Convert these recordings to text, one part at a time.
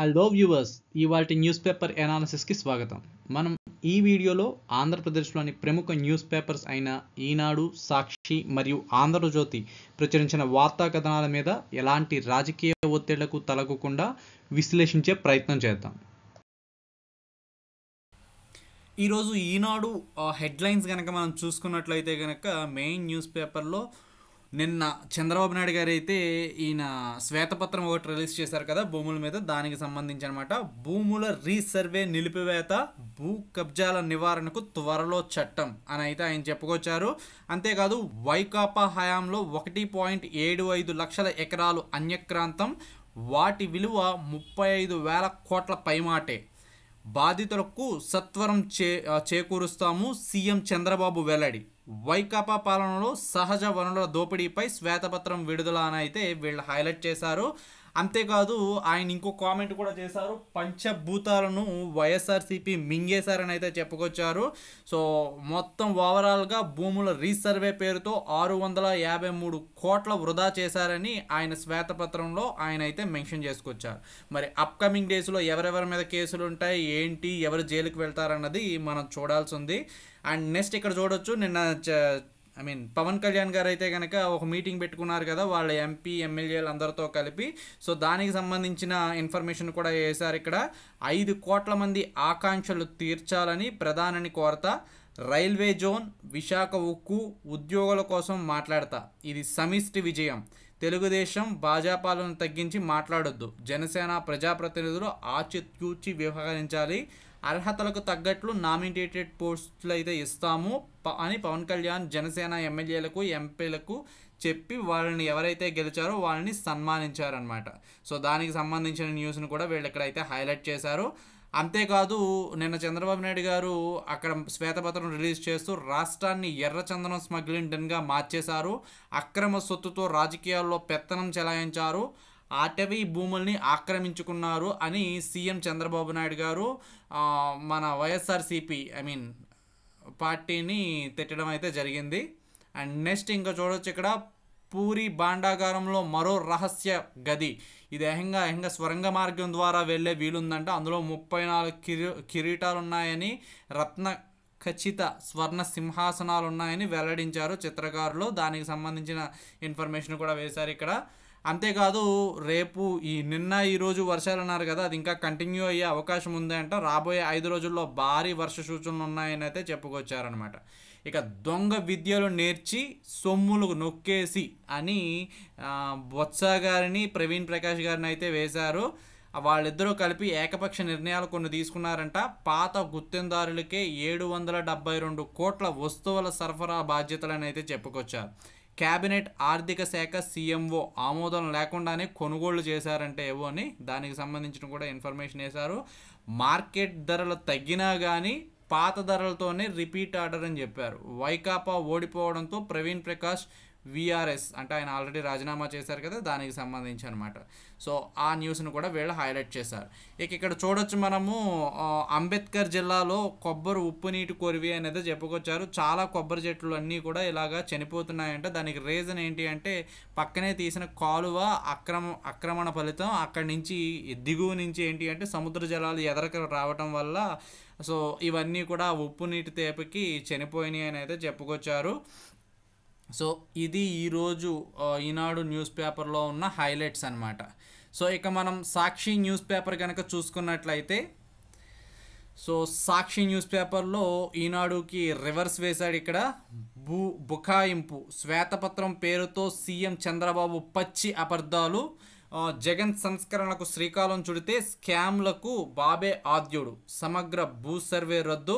hello viewers ఇవాటి newspaper ఎనాలిసిస్కి స్వాగతం మనం ఈ వీడియోలో ఆంధ్రప్రదేశ్లోని ప్రముఖ న్యూస్ పేపర్స్ అయిన ఈనాడు సాక్షి మరియు ఆంధ్రజ్యోతి ప్రచురించిన వార్తా కథనాల మీద ఎలాంటి రాజకీయ ఒత్తిళ్లకు తలగకుండా విశ్లేషించే ప్రయత్నం చేద్దాం ఈరోజు ఈనాడు హెడ్లైన్స్ కనుక మనం చూసుకున్నట్లయితే కనుక మెయిన్ న్యూస్ పేపర్లో నిన్న చంద్రబాబు నాయుడు గారు అయితే ఈయన శ్వేతపత్రం ఒకటి రిలీజ్ చేశారు కదా భూముల మీద దానికి సంబంధించి అనమాట భూముల రీసర్వే నిలిపివేత భూ కబ్జాల నివారణకు త్వరలో చట్టం అని అయితే ఆయన చెప్పుకొచ్చారు అంతేకాదు వైకాపా హయాంలో ఒకటి పాయింట్ ఏడు ఐదు లక్షల ఎకరాలు అన్యక్రాంతం వాటి విలువ ముప్పై ఐదు వేల కోట్ల పైమాటే బాధితులకు సత్వరం చే చేకూరుస్తాము సీఎం చంద్రబాబు వెల్లడి వైకాపా పాలనలో సహజ వనరుల దోపిడీపై శ్వేతపత్రం విడుదల అని అయితే వీళ్ళు హైలైట్ చేశారు అంతేకాదు ఆయన ఇంకో కామెంట్ కూడా చేశారు పంచభూతాలను వైఎస్ఆర్సీపీ మింగేశారని అయితే చెప్పుకొచ్చారు సో మొత్తం ఓవరాల్గా భూముల రీసర్వే పేరుతో ఆరు వందల యాభై మూడు కోట్ల వృధా చేశారని ఆయన శ్వేతపత్రంలో ఆయన అయితే మెన్షన్ చేసుకొచ్చారు మరి అప్కమింగ్ డేస్లో ఎవరెవరి మీద కేసులు ఉంటాయి ఏంటి ఎవరు జైలుకు వెళ్తారన్నది మనం చూడాల్సి ఉంది అండ్ నెక్స్ట్ ఇక్కడ చూడొచ్చు నిన్న ఐ మీన్ పవన్ కళ్యాణ్ గారు అయితే కనుక ఒక మీటింగ్ పెట్టుకున్నారు కదా వాళ్ళ ఎంపీ ఎమ్మెల్యేలు అందరితో కలిపి సో దానికి సంబంధించిన ఇన్ఫర్మేషన్ కూడా వేశారు ఇక్కడ ఐదు కోట్ల మంది ఆకాంక్షలు తీర్చాలని ప్రధానిని కోరత రైల్వే జోన్ విశాఖ ఉక్కు ఉద్యోగుల కోసం మాట్లాడతా ఇది సమిష్టి విజయం తెలుగుదేశం భాజపాలను తగ్గించి మాట్లాడొద్దు జనసేన ప్రజాప్రతినిధులు ఆచితూచి వ్యవహరించాలి అర్హతలకు తగ్గట్లు నామినేటెడ్ పోస్టులు అయితే ఇస్తాము అని పవన్ కళ్యాణ్ జనసేన ఎమ్మెల్యేలకు ఎంపీలకు చెప్పి వాళ్ళని ఎవరైతే గెలిచారో వాళ్ళని సన్మానించారనమాట సో దానికి సంబంధించిన న్యూస్ను కూడా వీళ్ళు ఇక్కడైతే హైలైట్ చేశారు అంతేకాదు నిన్న చంద్రబాబు నాయుడు గారు అక్కడ శ్వేతపత్రం రిలీజ్ చేస్తూ రాష్ట్రాన్ని ఎర్రచందనం డెన్గా మార్చేశారు అక్రమ సొత్తుతో రాజకీయాల్లో పెత్తనం చెలాయించారు అటవీ భూముల్ని ఆక్రమించుకున్నారు అని సీఎం చంద్రబాబు నాయుడు గారు మన వైఎస్ఆర్సీపీ ఐ మీన్ పార్టీని తిట్టడం అయితే జరిగింది అండ్ నెక్స్ట్ ఇంకా చూడవచ్చు ఇక్కడ పూరి భాండాగారంలో మరో రహస్య గది ఇది ఎహంగా ఎహంగా స్వరంగ మార్గం ద్వారా వెళ్ళే వీలుందంట అందులో ముప్పై నాలుగు కిరీ కిరీటాలు ఉన్నాయని రత్న ఖచ్చిత స్వర్ణ సింహాసనాలు ఉన్నాయని వెల్లడించారు చిత్రకారులు దానికి సంబంధించిన ఇన్ఫర్మేషన్ కూడా వేశారు ఇక్కడ అంతేకాదు రేపు ఈ నిన్న ఈరోజు వర్షాలు అన్నారు కదా అది ఇంకా కంటిన్యూ అయ్యే అవకాశం ఉందంట రాబోయే ఐదు రోజుల్లో భారీ వర్ష సూచనలు ఉన్నాయని అయితే చెప్పుకొచ్చారనమాట ఇక దొంగ విద్యలు నేర్చి సొమ్ములు నొక్కేసి అని బొత్స గారిని ప్రవీణ్ ప్రకాష్ గారిని అయితే వేశారు వాళ్ళిద్దరూ కలిపి ఏకపక్ష నిర్ణయాలు కొన్ని తీసుకున్నారంట పాత గుర్తిందారులకే ఏడు వందల డెబ్బై రెండు కోట్ల వస్తువుల సరఫరా బాధ్యతలను అయితే చెప్పుకొచ్చారు కేబినెట్ ఆర్థిక శాఖ సీఎంఓ ఆమోదం లేకుండానే కొనుగోళ్లు చేశారంటే ఏవో అని దానికి సంబంధించిన కూడా ఇన్ఫర్మేషన్ వేశారు మార్కెట్ ధరలు తగ్గినా కానీ పాత ధరలతోనే రిపీట్ ఆర్డర్ అని చెప్పారు వైకాపా ఓడిపోవడంతో ప్రవీణ్ ప్రకాష్ విఆర్ఎస్ అంటే ఆయన ఆల్రెడీ రాజీనామా చేశారు కదా దానికి సంబంధించి అనమాట సో ఆ న్యూస్ను కూడా వీళ్ళు హైలైట్ చేశారు ఇక ఇక్కడ చూడొచ్చు మనము అంబేద్కర్ జిల్లాలో కొబ్బరి ఉప్పు నీటి కొరివి అనేది చెప్పుకొచ్చారు చాలా కొబ్బరి చెట్లు అన్నీ కూడా ఇలాగా చనిపోతున్నాయంటే దానికి రీజన్ ఏంటి అంటే పక్కనే తీసిన కాలువ అక్రమ అక్రమణ ఫలితం అక్కడి నుంచి దిగువ నుంచి ఏంటి అంటే సముద్ర జలాలు ఎదరక రావటం వల్ల సో ఇవన్నీ కూడా ఉప్పు నీటి తేపకి చనిపోయినాయి అని అయితే చెప్పుకొచ్చారు సో ఇది ఈరోజు ఈనాడు న్యూస్ పేపర్లో ఉన్న హైలైట్స్ అనమాట సో ఇక మనం సాక్షి న్యూస్ పేపర్ కనుక చూసుకున్నట్లయితే సో సాక్షి న్యూస్ పేపర్లో ఈనాడుకి రివర్స్ వేశాడు ఇక్కడ బు బుకాయింపు శ్వేతపత్రం పేరుతో సీఎం చంద్రబాబు పచ్చి అబద్ధాలు జగన్ సంస్కరణకు శ్రీకాలం చుడితే స్కామ్లకు బాబే ఆద్యుడు సమగ్ర భూ సర్వే రద్దు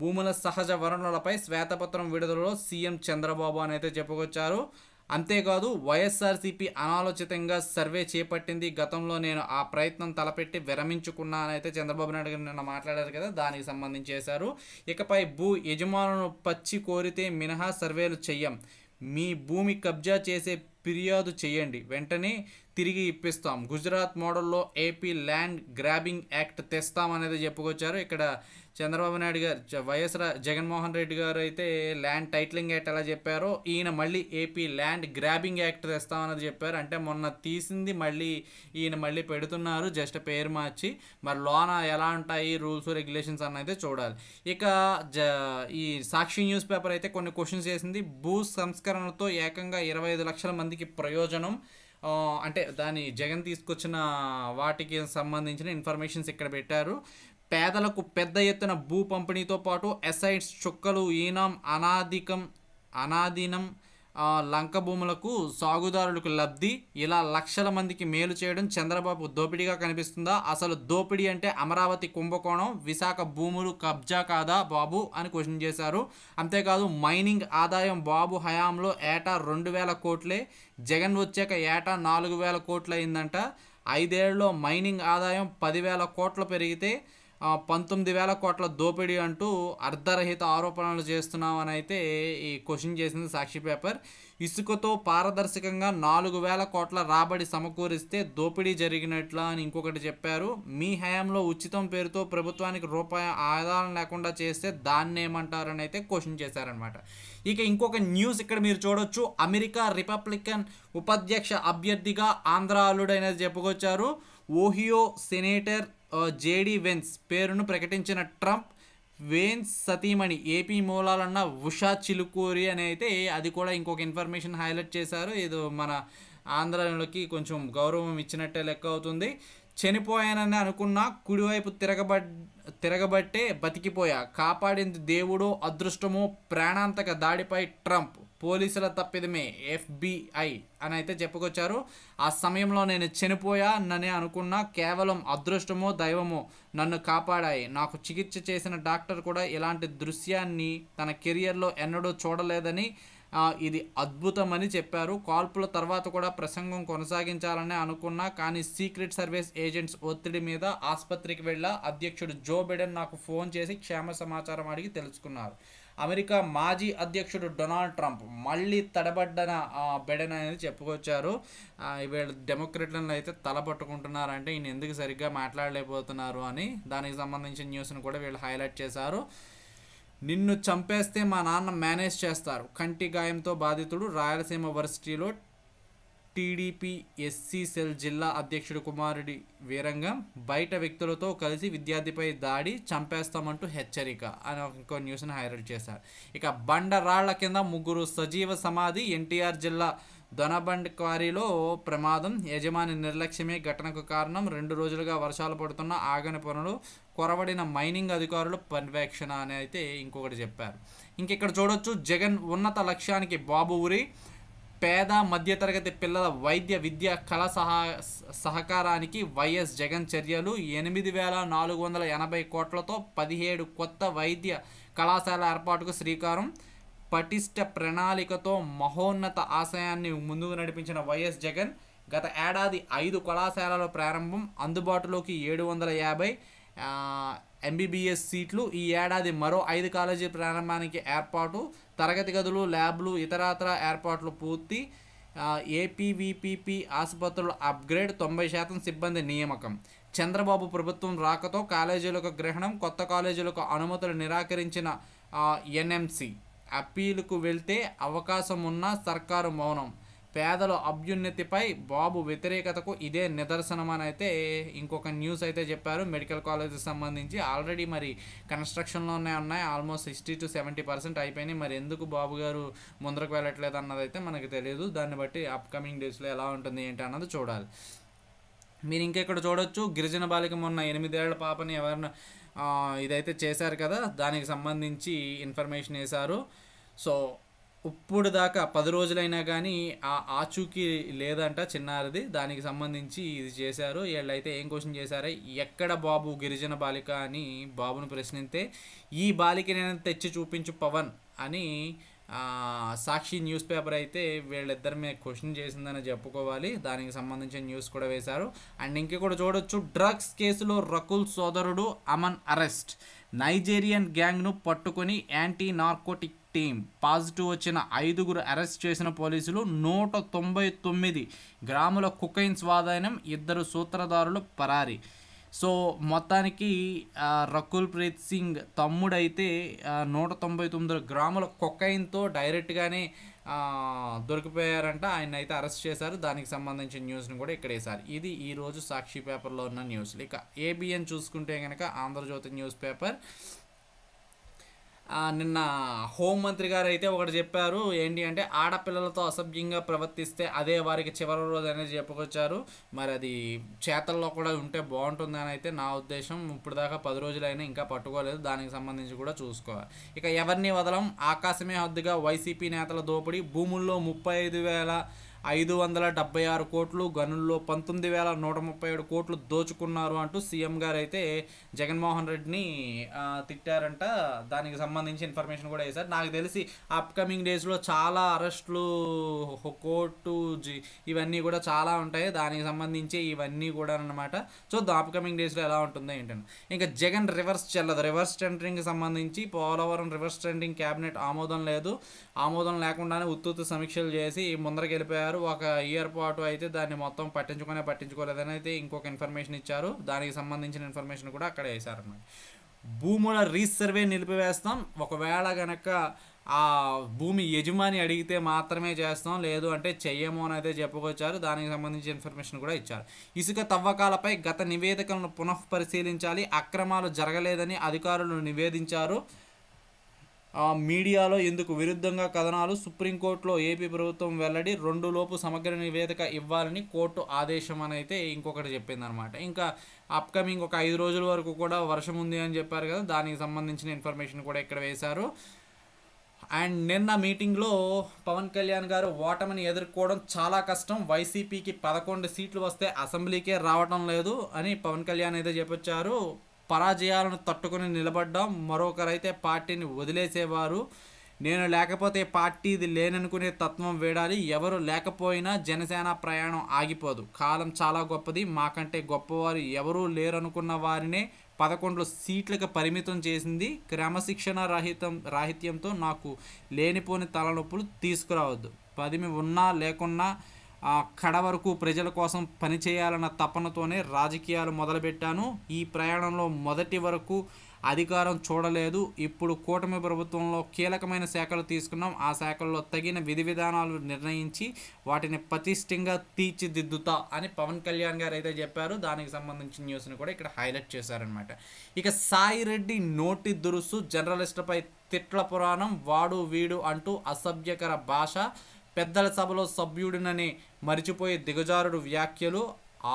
భూముల సహజ వనరులపై శ్వేతపత్రం విడుదలలో సీఎం చంద్రబాబు అని అయితే చెప్పుకొచ్చారు అంతేకాదు వైఎస్ఆర్సీపీ అనాలోచితంగా సర్వే చేపట్టింది గతంలో నేను ఆ ప్రయత్నం తలపెట్టి విరమించుకున్నానైతే చంద్రబాబు నాయుడు గారు నిన్న మాట్లాడారు కదా దానికి సంబంధించి చేశారు ఇకపై భూ యజమానులను పచ్చి కోరితే మినహా సర్వేలు చెయ్యం మీ భూమి కబ్జా చేసే ఫిర్యాదు చేయండి వెంటనే తిరిగి ఇప్పిస్తాం గుజరాత్ మోడల్లో ఏపీ ల్యాండ్ గ్రాబింగ్ యాక్ట్ తెస్తామనేది చెప్పుకొచ్చారు ఇక్కడ చంద్రబాబు నాయుడు గారు వైఎస్ జగన్మోహన్ రెడ్డి గారు అయితే ల్యాండ్ టైట్లింగ్ యాక్ట్ ఎలా చెప్పారో ఈయన మళ్ళీ ఏపీ ల్యాండ్ గ్రాబింగ్ యాక్ట్ తెస్తామన్నది చెప్పారు అంటే మొన్న తీసింది మళ్ళీ ఈయన మళ్ళీ పెడుతున్నారు జస్ట్ పేరు మార్చి మరి లోన ఎలా ఉంటాయి రూల్స్ రెగ్యులేషన్స్ అన్నైతే అయితే చూడాలి ఇక జ ఈ సాక్షి న్యూస్ పేపర్ అయితే కొన్ని క్వశ్చన్స్ చేసింది భూ సంస్కరణతో ఏకంగా ఇరవై ఐదు లక్షల మందికి ప్రయోజనం అంటే దాని జగన్ తీసుకొచ్చిన వాటికి సంబంధించిన ఇన్ఫర్మేషన్స్ ఇక్కడ పెట్టారు పేదలకు పెద్ద ఎత్తున భూ పంపిణీతో పాటు ఎసైడ్స్ చుక్కలు ఈనాం అనాధికం అనాధీనం లంక భూములకు సాగుదారులకు లబ్ధి ఇలా లక్షల మందికి మేలు చేయడం చంద్రబాబు దోపిడీగా కనిపిస్తుందా అసలు దోపిడీ అంటే అమరావతి కుంభకోణం విశాఖ భూములు కబ్జా కాదా బాబు అని క్వశ్చన్ చేశారు అంతేకాదు మైనింగ్ ఆదాయం బాబు హయాంలో ఏటా రెండు వేల కోట్లే జగన్ వచ్చాక ఏటా నాలుగు వేల కోట్లు అయిందంట ఐదేళ్లలో మైనింగ్ ఆదాయం పదివేల కోట్లు పెరిగితే పంతొమ్మిది వేల కోట్ల దోపిడీ అంటూ అర్ధరహిత ఆరోపణలు చేస్తున్నామని అయితే ఈ క్వశ్చన్ చేసింది సాక్షి పేపర్ ఇసుకతో పారదర్శకంగా నాలుగు వేల కోట్ల రాబడి సమకూరిస్తే దోపిడీ జరిగినట్లా అని ఇంకొకటి చెప్పారు మీ హయాంలో ఉచితం పేరుతో ప్రభుత్వానికి రూపాయి ఆదాయం లేకుండా చేస్తే దాన్ని ఏమంటారని అయితే క్వశ్చన్ చేశారనమాట ఇక ఇంకొక న్యూస్ ఇక్కడ మీరు చూడొచ్చు అమెరికా రిపబ్లికన్ ఉపాధ్యక్ష అభ్యర్థిగా ఆంధ్ర అల్లుడైనది చెప్పుకొచ్చారు ఓహియో సెనేటర్ జేడీ వెన్స్ పేరును ప్రకటించిన ట్రంప్ వేన్స్ సతీమణి ఏపీ మూలాలన్న ఉషా చిలుకూరి అని అయితే అది కూడా ఇంకొక ఇన్ఫర్మేషన్ హైలైట్ చేశారు ఇది మన ఆంధ్రలోకి కొంచెం గౌరవం ఇచ్చినట్టే లెక్క అవుతుంది చనిపోయానని అనుకున్నా కుడివైపు తిరగబ తిరగబట్టే బతికిపోయా కాపాడింది దేవుడో అదృష్టమో ప్రాణాంతక దాడిపై ట్రంప్ పోలీసుల తప్పిదమే ఎఫ్బిఐ అని అయితే చెప్పుకొచ్చారు ఆ సమయంలో నేను చనిపోయా ననే అనుకున్నా కేవలం అదృష్టమో దైవమో నన్ను కాపాడాయి నాకు చికిత్స చేసిన డాక్టర్ కూడా ఇలాంటి దృశ్యాన్ని తన కెరియర్లో ఎన్నడూ చూడలేదని ఇది అద్భుతమని చెప్పారు కాల్పుల తర్వాత కూడా ప్రసంగం కొనసాగించాలని అనుకున్నా కానీ సీక్రెట్ సర్వీస్ ఏజెంట్స్ ఒత్తిడి మీద ఆసుపత్రికి వెళ్ళా అధ్యక్షుడు జో బిడెన్ నాకు ఫోన్ చేసి క్షేమ సమాచారం అడిగి తెలుసుకున్నారు అమెరికా మాజీ అధ్యక్షుడు డొనాల్డ్ ట్రంప్ మళ్ళీ తడబడ్డన బెడన్ అనేది చెప్పుకొచ్చారు వీళ్ళు డెమోక్రట్లను అయితే తలపట్టుకుంటున్నారంటే ఈయన ఎందుకు సరిగ్గా మాట్లాడలేకపోతున్నారు అని దానికి సంబంధించిన న్యూస్ను కూడా వీళ్ళు హైలైట్ చేశారు నిన్ను చంపేస్తే మా నాన్న మేనేజ్ చేస్తారు కంటి గాయంతో బాధితుడు రాయలసీమ వర్సిటీలో టీడీపీ ఎస్సీ సెల్ జిల్లా అధ్యక్షుడు కుమారుడి వీరంగం బయట వ్యక్తులతో కలిసి విద్యార్థిపై దాడి చంపేస్తామంటూ హెచ్చరిక అని ఇంకో న్యూస్ని హైలైట్ చేశారు ఇక బండరాళ్ల కింద ముగ్గురు సజీవ సమాధి ఎన్టీఆర్ జిల్లా దొనబండ్ క్వారీలో ప్రమాదం యజమాని నిర్లక్ష్యమే ఘటనకు కారణం రెండు రోజులుగా వర్షాలు పడుతున్న ఆగని పనులు కొరవడిన మైనింగ్ అధికారులు పర్యవేక్షణ అని అయితే ఇంకొకటి చెప్పారు ఇంక ఇక్కడ చూడొచ్చు జగన్ ఉన్నత లక్ష్యానికి బాబు ఊరి పేద మధ్యతరగతి పిల్లల వైద్య విద్య కళ సహా సహకారానికి వైఎస్ జగన్ చర్యలు ఎనిమిది వేల నాలుగు వందల ఎనభై కోట్లతో పదిహేడు కొత్త వైద్య కళాశాల ఏర్పాటుకు శ్రీకారం పటిష్ట ప్రణాళికతో మహోన్నత ఆశయాన్ని ముందుకు నడిపించిన వైఎస్ జగన్ గత ఏడాది ఐదు కళాశాలల ప్రారంభం అందుబాటులోకి ఏడు వందల యాభై ఎంబీబీఎస్ సీట్లు ఈ ఏడాది మరో ఐదు కాలేజీ ప్రారంభానికి ఏర్పాటు తరగతి గదులు ల్యాబ్లు ఇతరత్ర ఏర్పాట్లు పూర్తి ఏపీవీపీపీ ఆసుపత్రుల అప్గ్రేడ్ తొంభై శాతం సిబ్బంది నియామకం చంద్రబాబు ప్రభుత్వం రాకతో కాలేజీలకు గ్రహణం కొత్త కాలేజీలకు అనుమతులు నిరాకరించిన ఎన్ఎంసి అప్పీలుకు వెళ్తే అవకాశం ఉన్న సర్కారు మౌనం పేదల అభ్యున్నతిపై బాబు వ్యతిరేకతకు ఇదే నిదర్శనం అని అయితే ఇంకొక న్యూస్ అయితే చెప్పారు మెడికల్ కాలేజ్కి సంబంధించి ఆల్రెడీ మరి కన్స్ట్రక్షన్లోనే ఉన్నాయి almost sixty to seventy percent అయిపోయినాయి మరి ఎందుకు బాబు గారు ముందరకు వెళ్ళట్లేదు అన్నది అయితే మనకు తెలియదు దాన్ని బట్టి అప్కమింగ్ డేస్లో ఎలా ఉంటుంది ఏంటి అన్నది చూడాలి మీరు ఇంకెక్కడ చూడొచ్చు గిరిజన బాలిక మొన్న ఎనిమిదేళ్ల పాపని ఎవరిన ఇదైతే చేశారు కదా దానికి సంబంధించి ఇన్ఫర్మేషన్ వేశారు సో ఇప్పుడు దాకా పది రోజులైనా కానీ ఆ ఆచూకీ లేదంట చిన్నారిది దానికి సంబంధించి ఇది చేశారు వీళ్ళైతే ఏం క్వశ్చన్ చేశారే ఎక్కడ బాబు గిరిజన బాలిక అని బాబును ప్రశ్నిస్తే ఈ బాలిక నేను తెచ్చి చూపించు పవన్ అని సాక్షి న్యూస్ పేపర్ అయితే వీళ్ళిద్దరి మీద క్వశ్చన్ చేసిందని చెప్పుకోవాలి దానికి సంబంధించిన న్యూస్ కూడా వేశారు అండ్ ఇంక కూడా చూడొచ్చు డ్రగ్స్ కేసులో రకుల్ సోదరుడు అమన్ అరెస్ట్ నైజీరియన్ గ్యాంగ్ను పట్టుకొని యాంటీ నార్కోటిక్ టీం పాజిటివ్ వచ్చిన ఐదుగురు అరెస్ట్ చేసిన పోలీసులు నూట తొంభై తొమ్మిది గ్రాముల కుకైన్ స్వాధీనం ఇద్దరు సూత్రధారులు పరారి సో మొత్తానికి రకుల్ ప్రీత్ సింగ్ తమ్ముడైతే నూట తొంభై తొమ్మిది గ్రాముల కొకైన్తో డైరెక్ట్గానే దొరికిపోయారంట ఆయన అయితే అరెస్ట్ చేశారు దానికి సంబంధించిన న్యూస్ని కూడా ఇక్కడ వేశారు ఇది ఈరోజు సాక్షి పేపర్లో ఉన్న న్యూస్లు ఇక ఏబిఎన్ చూసుకుంటే కనుక ఆంధ్రజ్యోతి న్యూస్ పేపర్ నిన్న హోంమంత్రి గారు అయితే ఒకటి చెప్పారు ఏంటి అంటే ఆడపిల్లలతో అసభ్యంగా ప్రవర్తిస్తే అదే వారికి చివరి రోజు అనేది చెప్పుకొచ్చారు మరి అది చేతల్లో కూడా ఉంటే బాగుంటుందని అయితే నా ఉద్దేశం ఇప్పుడు దాకా పది రోజులైనా ఇంకా పట్టుకోలేదు దానికి సంబంధించి కూడా చూసుకోవాలి ఇక ఎవరిని వదలం ఆకాశమే హద్దుగా వైసీపీ నేతల దోపిడీ భూముల్లో ముప్పై ఐదు వేల ఐదు వందల డెబ్బై ఆరు కోట్లు గనుల్లో పంతొమ్మిది వేల నూట ముప్పై ఏడు కోట్లు దోచుకున్నారు అంటూ సీఎం గారు అయితే జగన్మోహన్ రెడ్డిని తిట్టారంట దానికి సంబంధించి ఇన్ఫర్మేషన్ కూడా వేశారు నాకు తెలిసి అప్కమింగ్ డేస్లో చాలా అరెస్టులు కోర్టు ఇవన్నీ కూడా చాలా ఉంటాయి దానికి సంబంధించి ఇవన్నీ కూడా అనమాట చూద్దాం అప్కమింగ్ డేస్లో ఎలా ఉంటుందో ఏంటని ఇంకా జగన్ రివర్స్ చెల్లదు రివర్స్ టెండరింగ్కి సంబంధించి పోలవరం రివర్స్ టెండరింగ్ క్యాబినెట్ ఆమోదం లేదు ఆమోదం లేకుండానే ఉత్తుత్తు సమీక్షలు చేసి ముందరికి వెళ్ళిపోయారు ఒక ఇయర్ పాటు అయితే దాన్ని మొత్తం పట్టించుకునే పట్టించుకోలేదని అయితే ఇంకొక ఇన్ఫర్మేషన్ ఇచ్చారు దానికి సంబంధించిన ఇన్ఫర్మేషన్ కూడా అక్కడ వేశారన్నమాట భూముల రీసర్వే నిలిపివేస్తాం ఒకవేళ కనుక ఆ భూమి యజమాని అడిగితే మాత్రమే చేస్తాం లేదు అంటే చెయ్యము అని అయితే చెప్పుకొచ్చారు దానికి సంబంధించిన ఇన్ఫర్మేషన్ కూడా ఇచ్చారు ఇసుక తవ్వకాలపై గత నివేదికలను పునఃపరిశీలించాలి అక్రమాలు జరగలేదని అధికారులు నివేదించారు మీడియాలో ఎందుకు విరుద్ధంగా కథనాలు సుప్రీంకోర్టులో ఏపీ ప్రభుత్వం వెల్లడి రెండు లోపు సమగ్ర నివేదిక ఇవ్వాలని కోర్టు ఆదేశం అని అయితే ఇంకొకటి చెప్పిందనమాట ఇంకా అప్కమింగ్ ఒక ఐదు రోజుల వరకు కూడా వర్షం ఉంది అని చెప్పారు కదా దానికి సంబంధించిన ఇన్ఫర్మేషన్ కూడా ఇక్కడ వేశారు అండ్ నిన్న మీటింగ్లో పవన్ కళ్యాణ్ గారు ఓటమిని ఎదుర్కోవడం చాలా కష్టం వైసీపీకి పదకొండు సీట్లు వస్తే అసెంబ్లీకే రావటం లేదు అని పవన్ కళ్యాణ్ అయితే చెప్పొచ్చారు పరాజయాలను తట్టుకుని నిలబడ్డాం మరొకరైతే పార్టీని వదిలేసేవారు నేను లేకపోతే పార్టీది లేననుకునే తత్వం వేడాలి ఎవరు లేకపోయినా జనసేన ప్రయాణం ఆగిపోదు కాలం చాలా గొప్పది మాకంటే గొప్పవారు ఎవరూ లేరనుకున్న వారినే పదకొండు సీట్లకు పరిమితం చేసింది క్రమశిక్షణ రహితం రాహిత్యంతో నాకు లేనిపోని తలనొప్పులు తీసుకురావద్దు పదిమి ఉన్నా లేకున్నా అక్కడ వరకు ప్రజల కోసం పనిచేయాలన్న తపనతోనే రాజకీయాలు మొదలుపెట్టాను ఈ ప్రయాణంలో మొదటి వరకు అధికారం చూడలేదు ఇప్పుడు కూటమి ప్రభుత్వంలో కీలకమైన శాఖలు తీసుకున్నాం ఆ శాఖల్లో తగిన విధి విధానాలు నిర్ణయించి వాటిని పతిష్టంగా తీర్చిదిద్దుతా అని పవన్ కళ్యాణ్ గారు అయితే చెప్పారు దానికి సంబంధించిన న్యూస్ని కూడా ఇక్కడ హైలైట్ చేశారనమాట ఇక సాయి రెడ్డి నోటి దురుసు జర్నలిస్టుపై తిట్ల పురాణం వాడు వీడు అంటూ అసభ్యకర భాష పెద్దల సభలో సభ్యుడినని మరిచిపోయే దిగజారుడు వ్యాఖ్యలు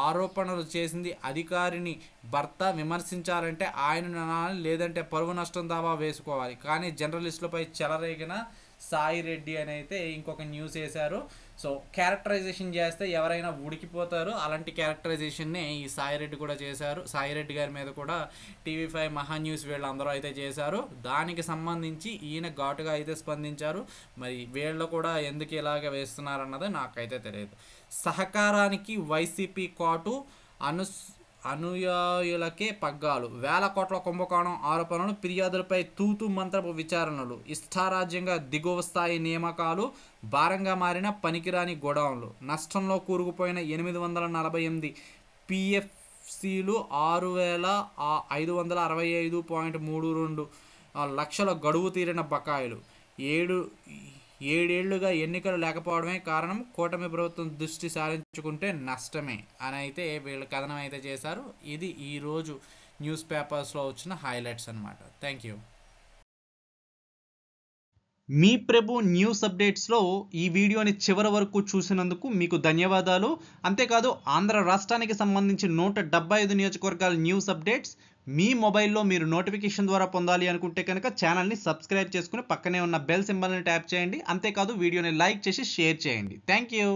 ఆరోపణలు చేసింది అధికారిని భర్త విమర్శించాలంటే ఆయన లేదంటే పరువు నష్టం దావా వేసుకోవాలి కానీ జర్నలిస్టులపై చెలరేగిన సాయి రెడ్డి అని అయితే ఇంకొక న్యూస్ వేశారు సో క్యారెక్టరైజేషన్ చేస్తే ఎవరైనా ఉడికిపోతారు అలాంటి క్యారెక్టరైజేషన్ని ఈ సాయి రెడ్డి కూడా చేశారు సాయి రెడ్డి గారి మీద కూడా టీవీ ఫైవ్ మహా న్యూస్ వీళ్ళందరూ అయితే చేశారు దానికి సంబంధించి ఈయన ఘాటుగా అయితే స్పందించారు మరి వీళ్ళు కూడా ఎందుకు ఇలాగ వేస్తున్నారన్నది నాకైతే తెలియదు సహకారానికి వైసీపీ కాటు అను అనుయాయులకే పగ్గాలు వేల కోట్ల కుంభకోణం ఆరోపణలు ఫిర్యాదులపై తూతు మంత్రపు విచారణలు ఇష్టారాజ్యంగా దిగువ స్థాయి నియామకాలు భారంగా మారిన పనికిరాని గోడౌన్లు నష్టంలో కూరుకుపోయిన ఎనిమిది వందల నలభై ఎనిమిది పిఎఫ్సిలు ఆరు వేల ఐదు వందల అరవై ఐదు పాయింట్ మూడు రెండు లక్షల గడువు తీరిన బకాయిలు ఏడు ఏడేళ్లుగా ఎన్నికలు లేకపోవడమే కారణం కూటమి ప్రభుత్వం దృష్టి సారించుకుంటే నష్టమే అని అయితే వీళ్ళు కథనం అయితే చేశారు ఇది ఈరోజు న్యూస్ పేపర్స్లో వచ్చిన హైలైట్స్ అనమాట థ్యాంక్ యూ మీ ప్రభు న్యూస్ అప్డేట్స్లో ఈ వీడియోని చివరి వరకు చూసినందుకు మీకు ధన్యవాదాలు అంతేకాదు ఆంధ్ర రాష్ట్రానికి సంబంధించి నూట డెబ్బై ఐదు నియోజకవర్గాల న్యూస్ అప్డేట్స్ మీ మొబైల్లో మీరు నోటిఫికేషన్ ద్వారా పొందాలి అనుకుంటే కనుక ఛానల్ని సబ్స్క్రైబ్ చేసుకుని పక్కనే ఉన్న బెల్ సింబల్ని ట్యాప్ చేయండి అంతేకాదు వీడియోని లైక్ చేసి షేర్ చేయండి థ్యాంక్ యూ